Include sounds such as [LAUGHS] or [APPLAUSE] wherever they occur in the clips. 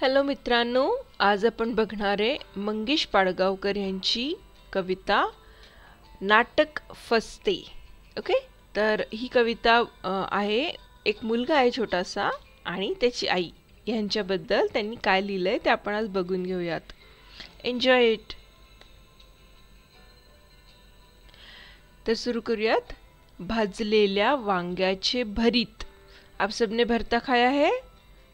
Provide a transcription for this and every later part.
Hello मित्रांनो आज आपण बघणारे मंगेश पाडगावकर यांची कविता नाटक फसते ओके तर ही कविता आहे एक मुलगा आहे छोटासा आणि त्याची आई यांच्याबद्दल त्यांनी काय लिहिलं आहे ते आपण आज बघून घेऊयात एन्जॉय इट तर सुरू करूयात भाजलेल्या वांग्याचे भरीत आप सबने भरता खाया है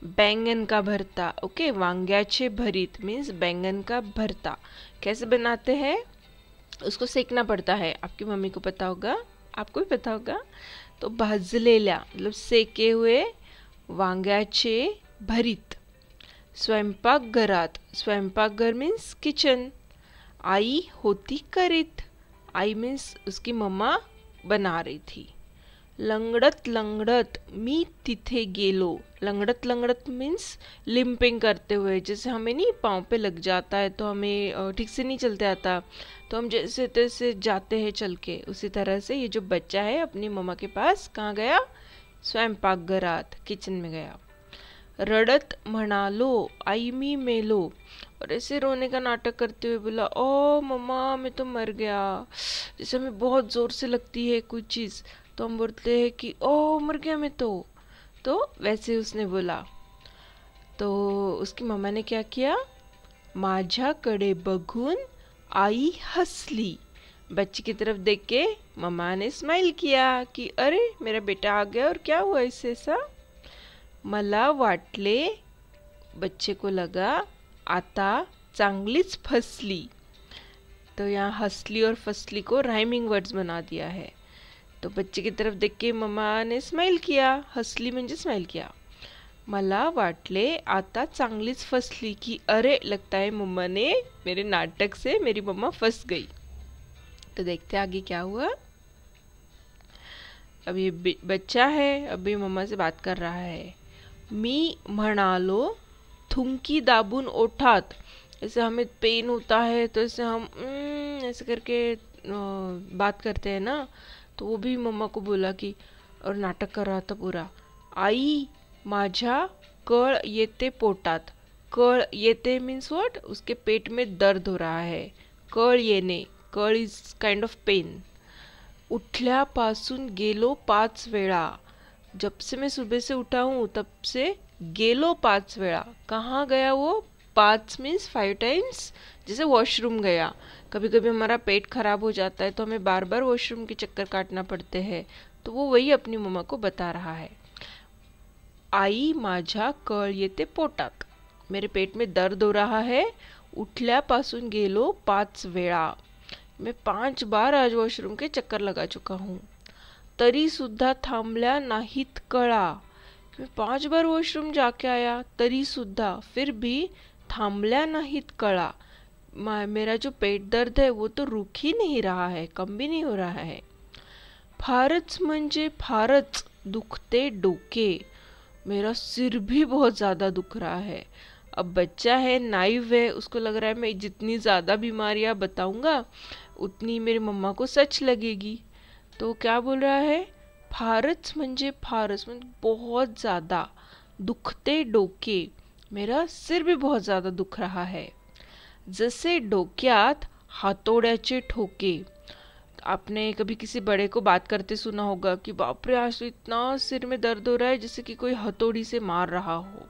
बैंगन का भरता ओके वांग्याचे भरीत मीन्स बैंगन का भरता कैसे बनाते हैं उसको सेकना पड़ता है आपकी मम्मी को पता होगा आपको भी पता होगा तो भाजलेल्या मतलब सेके हुए वांग्याचे भरीत स्वयंपाक स्वयंपाकघर मीन्स किचन आई होती करित आई मीन्स उसकी मम्मा बना रही थी लंगडत लंगडत मी तिथे गेलो लंगड़त लंगड़त मीन्स लिम्पिंग करते हुए जैसे हमें नहीं पाँव पे लग जाता है तो हमें ठीक से नहीं चलते आता तो हम जैसे तैसे जाते हैं चल के उसी तरह से ये जो बच्चा है अपनी मम्मा के पास कहाँ गया स्वयं पाकघरात किचन में गया रड़त मना लो आई मी मेलो और ऐसे रोने का नाटक करते हुए बोला ओ मम्मा मैं तो मर गया जैसे हमें बहुत ज़ोर से लगती है कोई चीज़ तो हम बोलते हैं कि ओ मर गया मैं तो तो वैसे उसने बोला तो उसकी मम्मा ने क्या किया माझा कड़े बघून आई हंसली बच्चे की तरफ देख के मम्मा ने स्माइल किया कि अरे मेरा बेटा आ गया और क्या हुआ इससे ऐसा मला वाटले बच्चे को लगा आता चांगलीच फसली तो यहाँ हसली और फसली को राइमिंग वर्ड्स बना दिया है तो बच्चे की तरफ देख के मम्मा ने स्माइल किया हसली म्हणजे स्माइल किया मला वाटले आता चांगलीच फसली की अरे लगता है मम्मा ने मेरे नाटक से मेरी मम्मा फंस गई तो देखते आगे क्या हुआ अभी बच्चा है अभी मम्मा से बात कर रहा है मी म्हणालो थुंकी दाबून ओठात ऐसे हमें पेन होता है तो ऐसे हम हम्म, ऐसे करके बात करते हैं ना तो वो भी मम्मा को बोला कि और नाटक कर रहा था पूरा आई माझा कळ येते पोटात कळ येते मीन्स वॉट उसके पेट में दर्द हो रहा है कळ येणे कळ इज काइंड ऑफ पेन उठल्यापासून गेलो पाच वेळा जब से मैं सुबह से उठा हूँ तब से गेलो पाँच वेड़ा कहाँ गया वो पाँच मीन्स फाइव टाइम्स जैसे वॉशरूम गया कभी कभी हमारा पेट खराब हो जाता है तो हमें बार बार वॉशरूम के चक्कर काटना पड़ते हैं तो वो वही अपनी मम्मा को बता रहा है आई माझा ये थे पोटात मेरे पेट में दर्द हो रहा है उठल्यापासून गेलो पाच वेळा मैं पांच बार आज वॉशरूम के चक्कर लगा चुका हूँ तरी सुद्धा थांबल्या नाहीत कळा मैं पांच बार वॉशरूम जाके आया तरी सुद्धा फिर भी थांबल्या नाहीत कळा मेरा जो पेट दर्द है वो तो रुख ही नहीं रहा है कम भी नहीं हो रहा है फारच म्हणजे फारच दुखते डोके मेरा सिर भी बहुत ज़्यादा दुख रहा है अब बच्चा है नाइव है उसको लग रहा है मैं जितनी ज़्यादा बीमारियाँ बताऊँगा उतनी मेरी मम्मा को सच लगेगी तो क्या बोल रहा है फारच म्हणजे फारच म्हणजे मतलब बहुत ज़्यादा दुखते डोके मेरा सिर भी बहुत ज़्यादा दुख रहा है जसे डोक्यात हातोड्याचे ठोके आपने कभी किसी बड़े को बात करते सुना होगा कि बाप रे आज तो इतना सिर में दर्द हो रहा है जैसे कि कोई हथौड़ी से मार रहा हो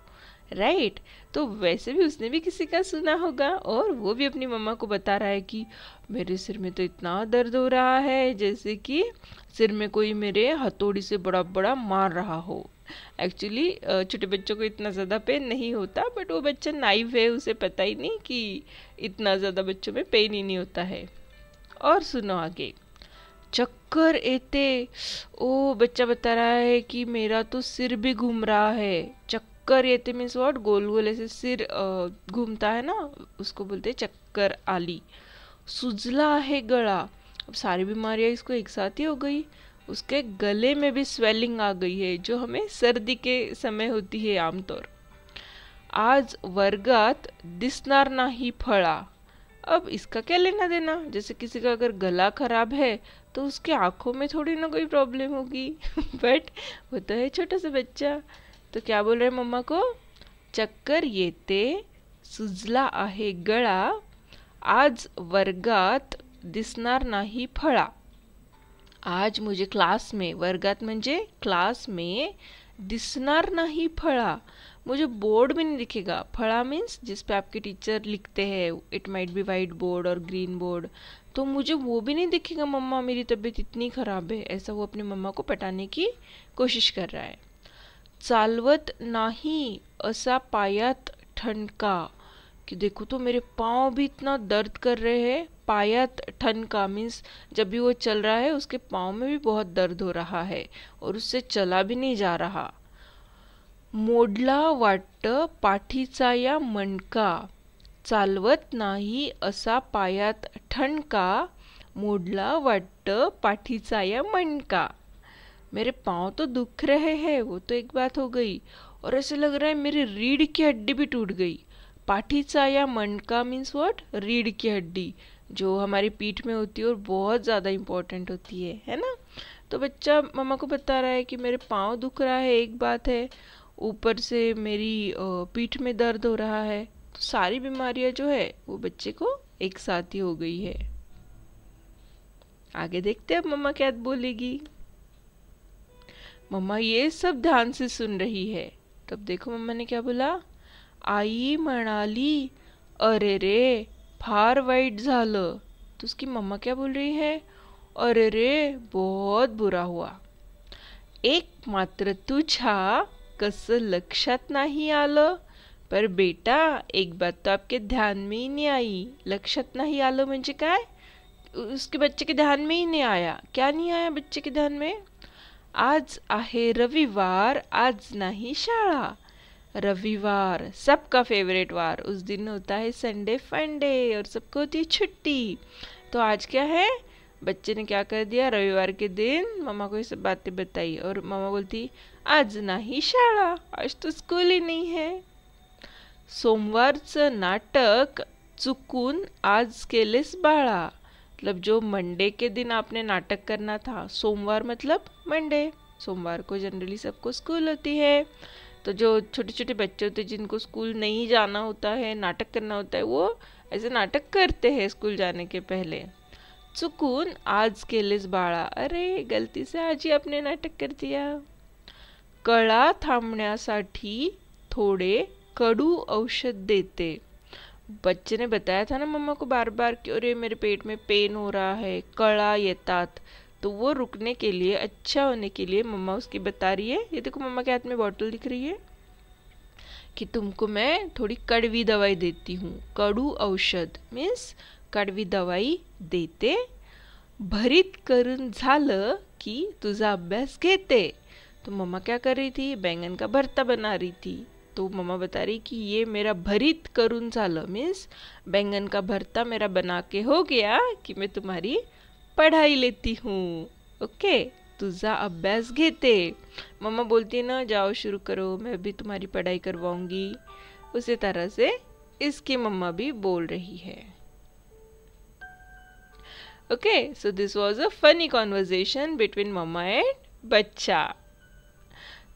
राइट तो वैसे भी उसने भी किसी का सुना होगा और वो भी अपनी मम्मा को बता रहा है कि मेरे सिर में तो इतना दर्द हो रहा है जैसे कि सिर में कोई मेरे हथौड़ी से बड़ा बड़ा मार रहा हो एक्चुअली छोटे बच्चों को इतना ज़्यादा पेन नहीं होता बट वो बच्चा नाइव है उसे पता ही नहीं कि इतना ज़्यादा बच्चों में पेन ही नहीं होता है और सुनो आगे चक्कर एते ओ बच्चा बता रहा है कि मेरा तो सिर भी घूम रहा है चक्कर एते मीन्स वॉट गोल गोल ऐसे सिर घूमता है ना उसको बोलते हैं चक्कर आली सुजला है गला अब सारी बीमारियाँ इसको एक साथ ही हो गई उसके गले में भी स्वेलिंग आ गई है जो हमें सर्दी के समय होती है आमतौर आज वर्गात ना ही फड़ा अब इसका क्या लेना देना जैसे किसी का अगर गला खराब है तो उसके आँखों में थोड़ी ना कोई प्रॉब्लम होगी बट [LAUGHS] वो तो है छोटा सा बच्चा तो क्या बोल रहे मम्मा को चक्कर ये ते सुजला आहे गला आज वर्गात दिसणार नाही फळा आज मुझे क्लास क्लासमे वर्गात म्हणजे में दिसणार नाही फळा मुझे बोर्ड में नहीं दिखेगा फड़ा मीन्स जिस पे आपके टीचर लिखते हैं it might be whiteboard और ग्रीन बोर्ड तो मुझे वो भी नहीं दिखेगा मम्मा मेरी तबीयत इतनी ख़राब है ऐसा वो अपनी मम्मा को पटाने की कोशिश कर रहा है चालवत ही ऐसा पायात ठनका कि देखो तो मेरे पाँव भी इतना दर्द कर रहे हैं पाया ठन का मीन्स जब भी वो चल रहा है उसके पाँव में भी बहुत दर्द हो रहा है और उससे चला भी नहीं जा रहा मोडला वाट पाठीचा या मणका चालवत नाही असा पायात ठणका मोडला वाट पाठीचा या मणका मेरे पाँव तो दुख रहे हैं वो तो एक बात हो गई और ऐसे लग रहा है मेरी रीढ़ की हड्डी भी टूट गई पाठीचा या मनका मीन्स वॉट रीढ़ की हड्डी जो हमारी पीठ में होती है और बहुत ज़्यादा इम्पोर्टेंट होती है है ना तो बच्चा मम्मा को बता रहा है कि मेरे पाँव दुख रहा है एक बात है ऊपर से मेरी पीठ में दर्द हो रहा है तो सारी बीमारियां जो है वो बच्चे को एक साथ ही हो गई है आगे देखते हैं अब मम्मा क्या बोलेगी मम्मा ये सब ध्यान से सुन रही है तब देखो मम्मा ने क्या बोला आई मनाली अरे रे फार वाइट झालं तो उसकी मम्मा क्या बोल रही है अरे रे बहुत बुरा हुआ एक मात्र तुझा कस लक्षात नहीं आल पर बेटा एक बात तो आपके ध्यान में ही नहीं आई लक्षात नहीं आलं म्हणजे काय उसके बच्चे के ध्यान में ही नहीं आया क्या नहीं आया बच्चे के ध्यान में आज आहे रविवार आज नाही शाळा रविवार सबका फेवरेट वार उस दिन होता है संडे फंडे और सबको होती है छुट्टी तो आज क्या है बच्चे ने क्या कर दिया रविवार के दिन मम्मा को ये सब बातें बताई और मामा बोलती आज ना ही शाला आज तो स्कूल ही नहीं है सोमवारचं नाटक चुकून आज केलेस बाळा मतलब जो मंडे के दिन आपने नाटक करना था सोमवार मतलब मंडे सोमवार को जनरली सबको स्कूल होती है तो जो छोटे छोटे बच्चे होते हैं जिनको स्कूल नहीं जाना होता है नाटक करना होता है वो ऐसे नाटक करते हैं स्कूल जाने के पहले सुकून आज के लिस बाड़ा अरे गलती से आज ही आपने नाटक कर दिया कळा थांबण्यासाठी थोड़े कडू औषध देते बच्चे ने बताया था ना मम्मा को बार बार कि अरे मेरे पेट में पेन हो रहा है कड़ा ये तात तो वो रुकने के लिए अच्छा होने के लिए मम्मा उसकी बता रही है ये देखो मम्मा के हाथ में बॉटल दिख रही है कि तुमको मैं थोड़ी कड़वी दवाई देती हूँ कड़ू औषध मीन्स कड़वी दवाई देते भरित करून झालं की तुझा अभ्यास घेते तो मम्मा क्या कर रही थी बैंगन का भरता बना रही थी तो मम्मा बता रही कि ये मेरा भरीत करून झालं मीन्स बैंगन का भरता मेरा बना के हो गया कि मैं तुम्हारी पढ़ाई लेती हूँ ओके तुझा अभ्यास घेते मम्मा बोलती है ना जाओ शुरू करो मैं भी तुम्हारी पढ़ाई करवाऊंगी उसी तरह से इसकी मम्मा भी बोल रही है okay so this was a funny conversation between mumma and bachcha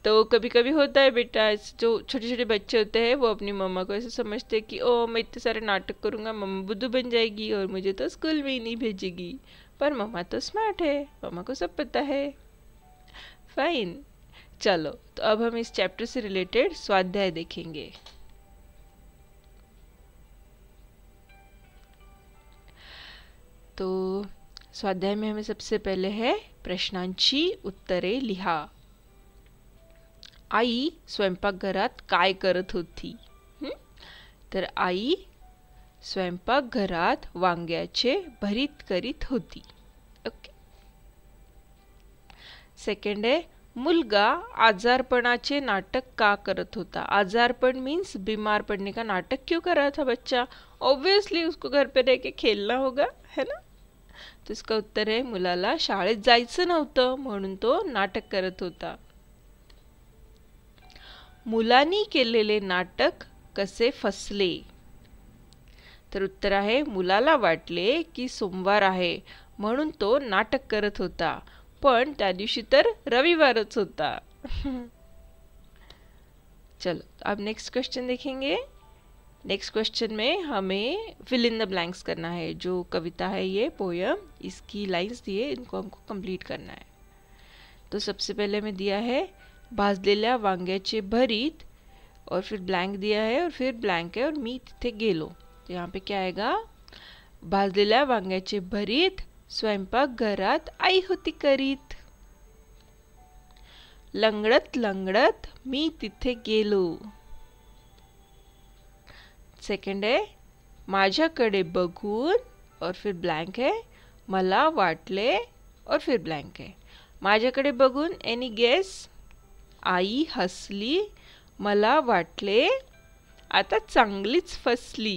तो कभी कभी होता है बेटा जो छोटे छोटे बच्चे होते हैं वो अपनी मम्मा को ऐसे समझते हैं कि ओ मैं इतने सारे नाटक करूँगा मम्मा बुद्धू बन जाएगी और मुझे तो स्कूल में ही नहीं भेजेगी पर मम्मा तो स्मार्ट है मम्मा को सब पता है फाइन चलो तो अब हम इस चैप्टर से रिलेटेड स्वाध्याय देखेंगे तो स्वाध्याय में हमें सबसे पहले है प्रश्नांची उत्तरे लिहा आई स्वयंपाकघरात काय करत होती हम्म? तर आई स्वयंपाकघरात वांग्याचे भरीत करीत होती ओके सेकंड आहे मुलगा आजारपणाचे नाटक का करत होता आजारपण मीन्स बीमार पड़ने का नाटक क्यों कर रहा था बच्चा ऑब्व्हियसली उसको घर पे रहके खेलना होगा है ना तो इसका उत्तर आहे मुलाला शाळेत जायचं नव्हतं म्हणून तो नाटक करत होता मुलांनी केलेले नाटक कसे फसले तर उत्तर आहे मुलाला वाटले की सोमवार आहे म्हणून तो नाटक करत होता पण त्या दिवशी तर रविवारच होता [LAUGHS] चलो अब नेक्स्ट क्वेश्चन देखेंगे नेक्स्ट क्वेश्चन में हमें फिल इन द ब्लैंक्स करना है जो कविता है ये पोयम इसकी लाइंस दिए इनको हमको कंप्लीट करना है तो सबसे पहले हमें दिया है भाजलेल्या वांग्याचे भरीत और फिर ब्लैंक दिया है और फिर ब्लैंक है और मी तिथे गेलो तो यहाँ पे क्या आएगा भाजलेल्या वांग्याचे भरीत घरात आई होती करीत लंगडत लंगडत मी तिथे गेलो सेकंड आहे माझ्याकडे बघून और फिर ब्लँक है, मला वाटले और फिर ब्लँक आहे माझ्याकडे बघून एनी गेस आई हसली मला वाटले आता चांगलीच फसली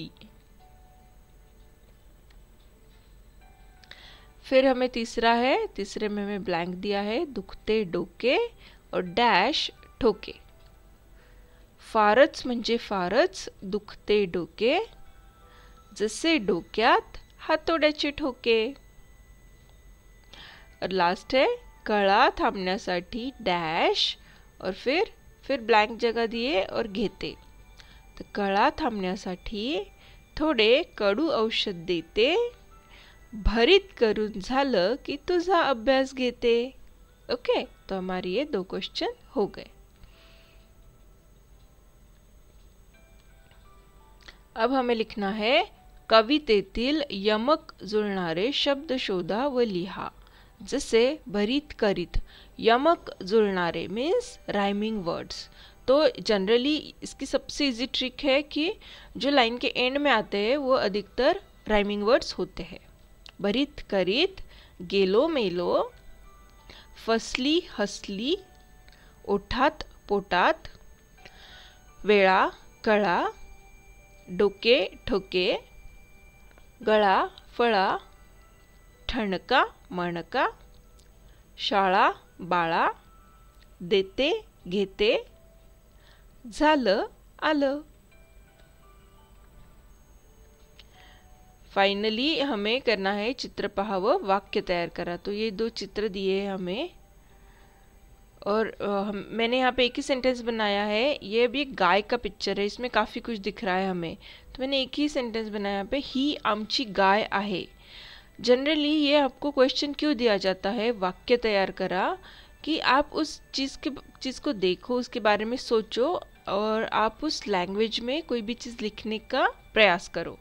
फिर हमें तीसरा है तीसरे में हमें ब्लैंक दिया है दुखते डोके और डैश ठोके फारच म्हणजे फारच दुखते डोके जसे डोक्यात हातोड्याचे ठोके और लास्ट है कला थाम डैश और फिर फिर ब्लैंक जगह दिए और घेते तर कळा थांबण्यासाठी थोडे कडू औषध देते भरित करून झालं की तुझा अभ्यास घेते ओके तो हमारे ये दो क्वेश्चन हो गए अब हमें लिखना है कवितेतील यमक जुळणारे शब्द शोधा व लिहा जसे भरित करीत यमक जुळणारे मीन्स राइमिंग वर्ड्स तो जनरली इसकी सबसे इजी ट्रिक है कि जो लाइन के एंड में आते हैं वो अधिकतर राइमिंग वर्ड्स होते हैं भरीत करीत गेलो मेलो फसली हसली ओठात पोटात वेळा कळा डोके ठोके गळा फळा ठणका मणका शाळा बाळा देते घेते झालं आलं फाइनली हमें करना है पहा वो वाक्य तैयार करा तो ये दो चित्र दिए है हमें और हम मैंने यहाँ पे एक ही सेंटेंस बनाया है ये अभी एक गाय का पिक्चर है इसमें काफ़ी कुछ दिख रहा है हमें तो मैंने एक ही सेंटेंस बनाया यहाँ पे ही आमची गाय आहे जनरली ये आपको क्वेश्चन क्यों दिया जाता है वाक्य तैयार करा कि आप उस चीज़ के चीज़ को देखो उसके बारे में सोचो और आप उस लैंग्वेज में कोई भी चीज़ लिखने का प्रयास करो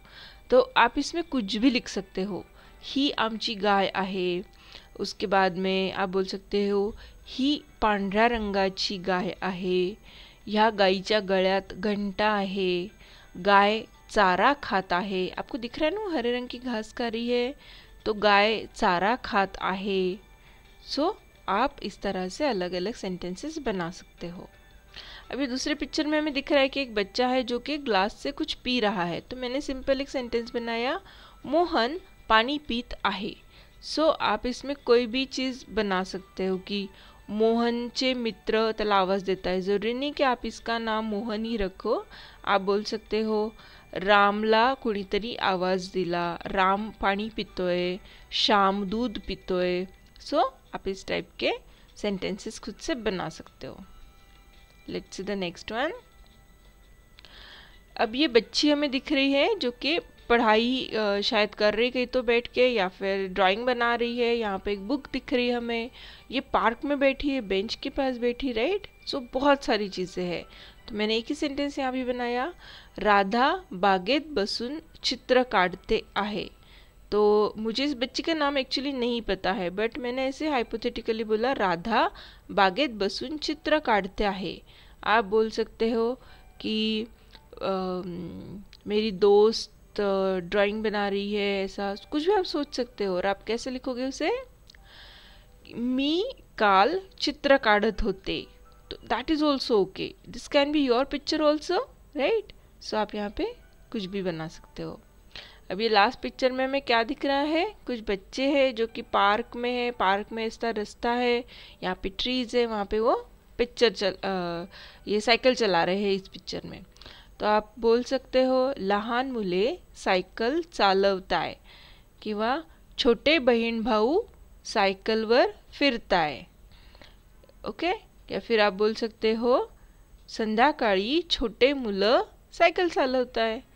तो आप इसमें कुछ भी लिख सकते हो ही आमची गाय आहे उसके बाद में आप बोल सकते हो ही पांढऱ्या रंगाची गाय आहे ह्या गायीच्या गळ्यात घंटा आहे गाय चारा खात आहे आपको दिख रहा है ना हरे रंग की घास खा रही है तो गाय चारा खात आहे सो so, आप इस तरह से अलग अलग सेंटेंसेस बना सकते हो अभी दूसरे पिक्चर में हमें दिख रहा है कि एक बच्चा है जो कि ग्लास से कुछ पी रहा है तो मैंने सिंपल एक सेंटेंस बनाया मोहन पानी पीत आहे सो so, आप इसमें कोई भी चीज़ बना सकते हो कि मोहन चे मित्र तलावस आवाज देता है ज़रूरी नहीं कि आप इसका नाम मोहन ही रखो आप बोल सकते हो रामला कुणीतरी आवाज दिला राम पानी पीतोए श्याम दूध पीतोए सो so, आप इस टाइप के सेंटेंसेस खुद से बना सकते हो let's see the next one अब ये बच्ची हमें दिख रही है जो कि पढ़ाई शायद कर रही कहीं तो बैठ के या फिर ड्राइंग बना रही है यहाँ पे एक बुक दिख रही है हमें ये पार्क में बैठी है बेंच के पास बैठी राइट सो बहुत सारी चीज़ें हैं तो मैंने एक ही सेंटेंस यहाँ भी बनाया राधा बागेत बसुन चित्र काटते आहे तो मुझे इस बच्ची का नाम एक्चुअली नहीं पता है बट मैंने ऐसे हाइपोथेटिकली बोला राधा बागेत बसून चित्र काटते है आप बोल सकते हो कि आ, मेरी दोस्त ड्राइंग बना रही है ऐसा कुछ भी आप सोच सकते हो और आप कैसे लिखोगे उसे मी काल चित्र काढत होते तो that is also okay this can be your picture also right so आप यहाँ पे कुछ भी बना सकते हो अब ये लास्ट पिक्चर में हमें क्या दिख रहा है कुछ बच्चे हैं जो कि पार्क में है पार्क में ऐसा रास्ता है यहाँ पे ट्रीज है वहाँ पे वो पिक्चर चल आ, ये साइकिल चला रहे हैं इस पिक्चर में तो आप बोल सकते हो लहान मुले साइकिल चालवता है कि वह छोटे बहन भाऊ साइकिल फिरता है ओके या फिर आप बोल सकते हो संध्याकाळी छोटे मुलं सायकल है